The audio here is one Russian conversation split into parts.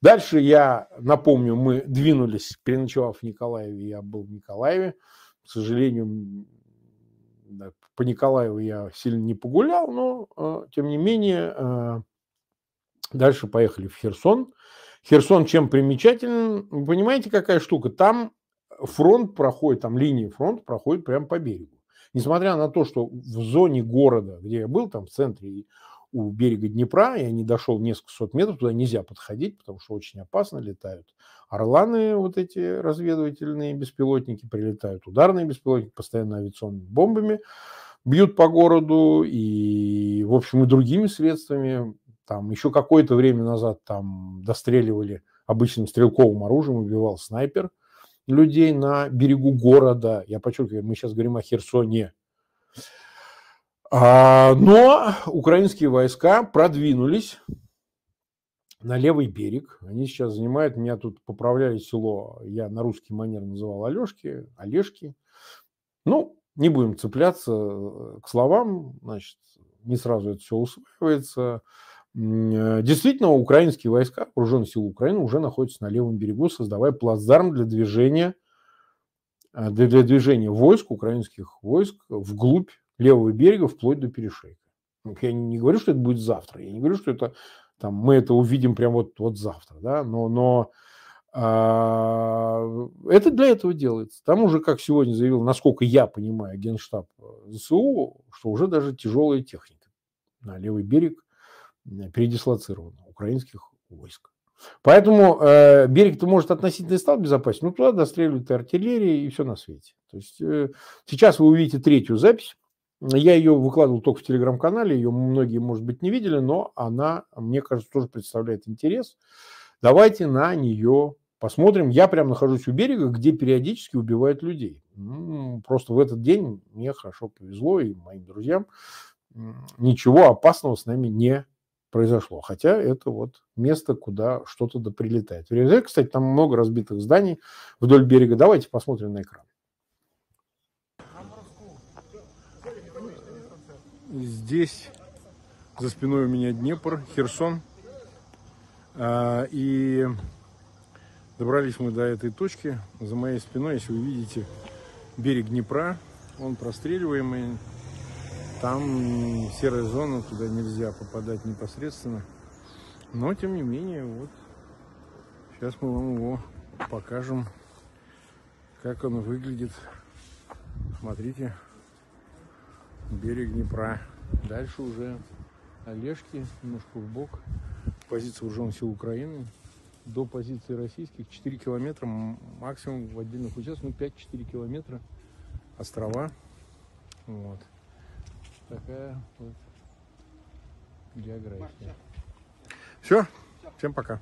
Дальше я напомню, мы двинулись, переночевав в Николаеве, я был в Николаеве. К сожалению, по Николаеву я сильно не погулял, но э, тем не менее э, дальше поехали в Херсон. Херсон чем примечателен? Вы понимаете, какая штука? Там фронт проходит, там линии фронта проходит прямо по берегу. Несмотря на то, что в зоне города, где я был, там в центре, у берега Днепра, я не дошел несколько сот метров, туда нельзя подходить, потому что очень опасно летают. Орланы, вот эти разведывательные беспилотники, прилетают ударные беспилотники, постоянно авиационными бомбами бьют по городу и, в общем, и другими средствами. Там еще какое-то время назад там достреливали обычным стрелковым оружием, убивал снайпер людей на берегу города. Я подчеркиваю, мы сейчас говорим о Херсоне. А, но украинские войска продвинулись на левый берег. Они сейчас занимают, меня тут поправляли село, я на русский манер называл Алешки, Олежки. Ну, не будем цепляться э, к словам, значит, не сразу это все усваивается. Э, действительно, украинские войска, вооруженные силы Украины уже находятся на левом берегу, создавая плацдарм для движения э, для, для движения войск, украинских войск, вглубь левого берега вплоть до перешейка. Ну, я не говорю, что это будет завтра, я не говорю, что это там мы это увидим прямо вот, вот завтра, да, но, но а, это для этого делается. Там уже, как сегодня заявил, насколько я понимаю, генштаб э, ЗСУ, что уже даже тяжелая техника на левый берег передислоцирована украинских войск. Поэтому э, берег-то может относительно и стал безопасен, но ну, туда достреливают и артиллерии и все на свете. То есть э, сейчас вы увидите третью запись я ее выкладывал только в телеграм-канале, ее многие, может быть, не видели, но она, мне кажется, тоже представляет интерес. Давайте на нее посмотрим. Я прям нахожусь у берега, где периодически убивают людей. Просто в этот день мне хорошо повезло и моим друзьям. Ничего опасного с нами не произошло. Хотя это вот место, куда что-то да прилетает. кстати, там много разбитых зданий вдоль берега. Давайте посмотрим на экран. Здесь за спиной у меня Днепр, Херсон. А, и добрались мы до этой точки. За моей спиной, если вы видите, берег Днепра, он простреливаемый. Там серая зона, туда нельзя попадать непосредственно. Но, тем не менее, вот сейчас мы вам его покажем, как он выглядит. Смотрите берег Днепра. Дальше уже Олежки, немножко в бок. Позиция вооруженных сил Украины. До позиции российских 4 километра, максимум в отдельных участках, ну 5-4 километра. Острова. Вот. Такая вот география. Все, всем пока.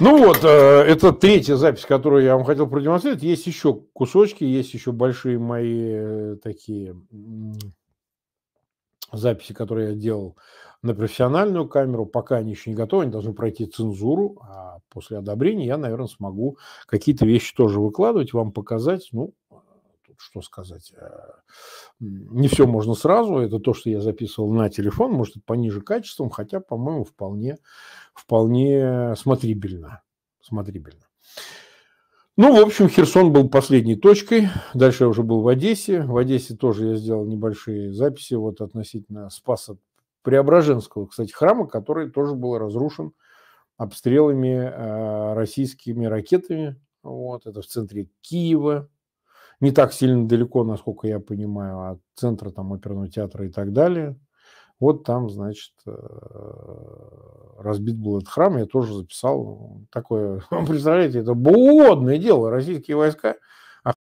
Ну вот, э, это третья запись, которую я вам хотел продемонстрировать. Есть еще кусочки, есть еще большие мои э, такие записи, которые я делал на профессиональную камеру. Пока они еще не готовы, они должны пройти цензуру, а после одобрения я, наверное, смогу какие-то вещи тоже выкладывать, вам показать. Ну, тут что сказать. А, не все можно сразу. Это то, что я записывал на телефон. Может, это пониже качеством, хотя, по-моему, вполне, вполне смотрибельно. смотрибельно. Ну, в общем, Херсон был последней точкой. Дальше я уже был в Одессе. В Одессе тоже я сделал небольшие записи вот относительно Спаса Преображенского, кстати, храма, который тоже был разрушен обстрелами э, российскими ракетами. Вот, это в центре Киева не так сильно далеко, насколько я понимаю, от центра там оперного театра и так далее. Вот там, значит, э, разбит был этот храм, я тоже записал такое. Представляете, это боодное дело, российские войска, а,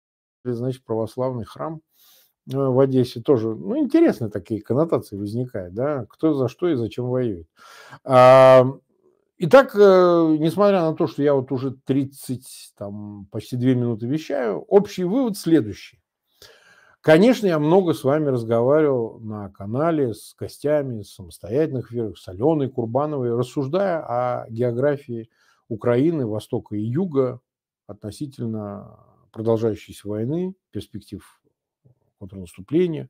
значит, православный храм э, в Одессе тоже, ну, интересные такие коннотации возникают, да, кто за что и зачем воюет. Итак, э, несмотря на то, что я вот уже 30, там, почти 2 минуты вещаю, общий вывод следующий. Конечно, я много с вами разговаривал на канале с гостями, самостоятельных верх, с Аленой Курбановой, рассуждая о географии Украины, Востока и Юга относительно продолжающейся войны, перспектив контрнаступления,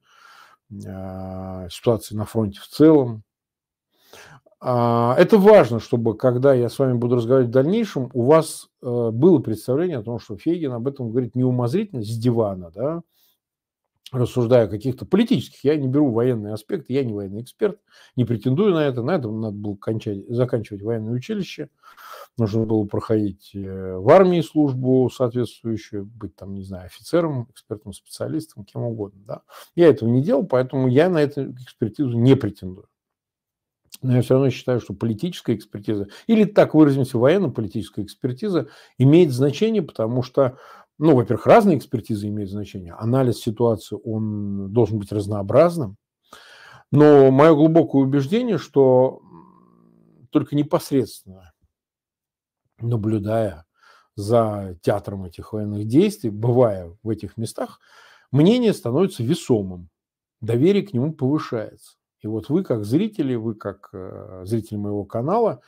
а, ситуации на фронте в целом, а, это важно, чтобы, когда я с вами буду разговаривать в дальнейшем, у вас э, было представление о том, что Фейгин об этом говорит неумозрительно с дивана, да, рассуждая о каких-то политических. Я не беру военные аспекты, я не военный эксперт, не претендую на это. На этом надо было кончать, заканчивать военное училище. Нужно было проходить э, в армии службу соответствующую, быть там, не знаю, офицером, экспертом, специалистом, кем угодно. Да. Я этого не делал, поэтому я на эту экспертизу не претендую но я все равно считаю, что политическая экспертиза, или так выразимся, военно-политическая экспертиза имеет значение, потому что, ну, во-первых, разные экспертизы имеют значение, анализ ситуации, он должен быть разнообразным, но мое глубокое убеждение, что только непосредственно наблюдая за театром этих военных действий, бывая в этих местах, мнение становится весомым, доверие к нему повышается. И вот вы, как зрители, вы, как э, зрители моего канала,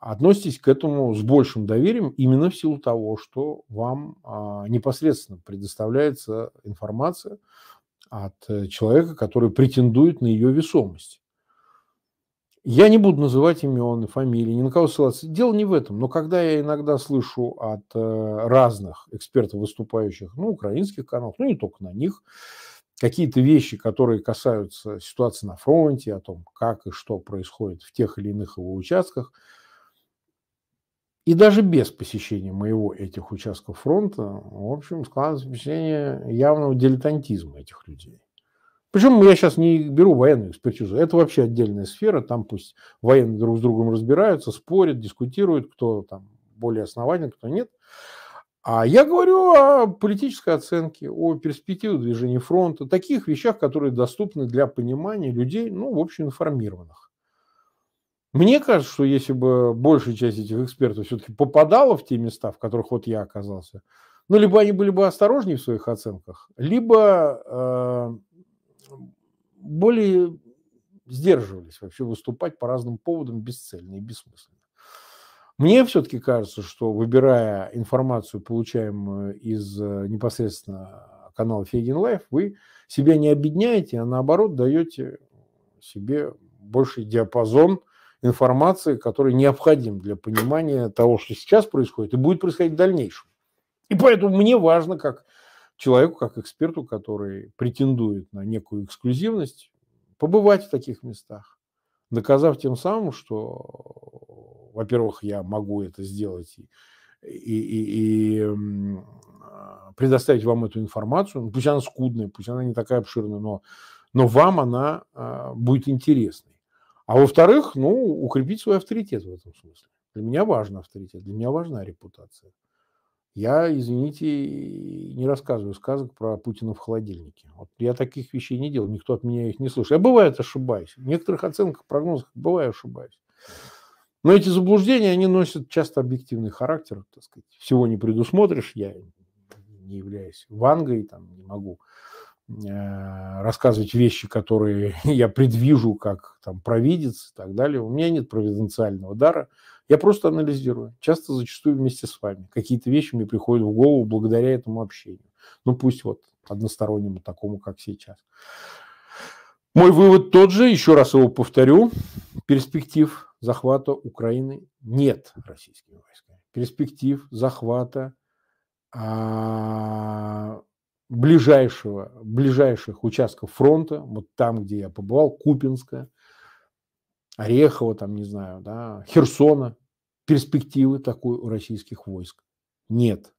относитесь к этому с большим доверием именно в силу того, что вам а, непосредственно предоставляется информация от э, человека, который претендует на ее весомость. Я не буду называть имен и фамилии, ни на кого ссылаться. Дело не в этом. Но когда я иногда слышу от э, разных экспертов, выступающих на украинских каналах, ну не только на них, какие-то вещи, которые касаются ситуации на фронте, о том, как и что происходит в тех или иных его участках. И даже без посещения моего этих участков фронта, в общем, складывается впечатление явного дилетантизма этих людей. Причем я сейчас не беру военную экспертизу. Это вообще отдельная сфера. Там пусть военные друг с другом разбираются, спорят, дискутируют, кто там более основательный, кто нет. А я говорю о политической оценке, о перспективе движения фронта, таких вещах, которые доступны для понимания людей, ну, в общем, информированных. Мне кажется, что если бы большая часть этих экспертов все-таки попадала в те места, в которых вот я оказался, ну, либо они были бы осторожнее в своих оценках, либо э, более сдерживались вообще выступать по разным поводам бесцельно и бессмысленно. Мне все-таки кажется, что выбирая информацию, получаемую из э, непосредственно канала Фейген Лайф, вы себя не обедняете, а наоборот даете себе больший диапазон информации, который необходим для понимания того, что сейчас происходит и будет происходить в дальнейшем. И поэтому мне важно, как человеку, как эксперту, который претендует на некую эксклюзивность, побывать в таких местах, доказав тем самым, что во-первых, я могу это сделать и, и, и, и а, предоставить вам эту информацию. Ну, пусть она скудная, пусть она не такая обширная, но, но вам она а, будет интересной. А во-вторых, ну, укрепить свой авторитет в этом смысле. Для меня важен авторитет, для меня важна репутация. Я, извините, не рассказываю сказок про Путина в холодильнике. Вот я таких вещей не делал, никто от меня их не слышал. Я бывает ошибаюсь. В некоторых оценках, прогнозах бываю ошибаюсь. Но эти заблуждения, они носят часто объективный характер, так сказать. Всего не предусмотришь, я не являюсь вангой, там не могу э, рассказывать вещи, которые я предвижу, как там провидец и так далее. У меня нет провиденциального дара. Я просто анализирую. Часто зачастую вместе с вами. Какие-то вещи мне приходят в голову благодаря этому общению. Ну, пусть вот одностороннему такому, как сейчас. Мой вывод тот же, еще раз его повторю, перспектив захвата Украины нет российскими войсками. Перспектив захвата а, ближайшего, ближайших участков фронта, вот там, где я побывал, Купинская, Орехова, там, не знаю, да, Херсона, перспективы такой у российских войск нет.